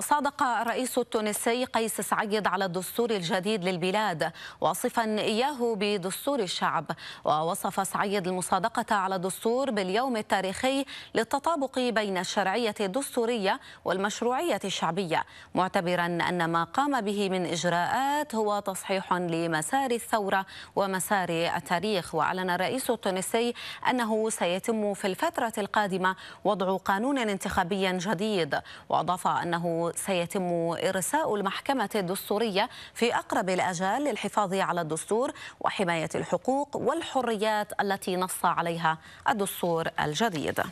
صادق الرئيس التونسي قيس سعيد على الدستور الجديد للبلاد واصفا إياه بدستور الشعب ووصف سعيد المصادقة على الدستور باليوم التاريخي للتطابق بين الشرعية الدستورية والمشروعية الشعبية معتبرا أن ما قام به من إجراءات هو تصحيح لمسار الثورة ومسار التاريخ وأعلن الرئيس التونسي أنه سيتم في الفترة القادمة وضع قانون انتخابي جديد وأضاف أنه سيتم إرساء المحكمة الدستورية في أقرب الأجال للحفاظ على الدستور وحماية الحقوق والحريات التي نص عليها الدستور الجديد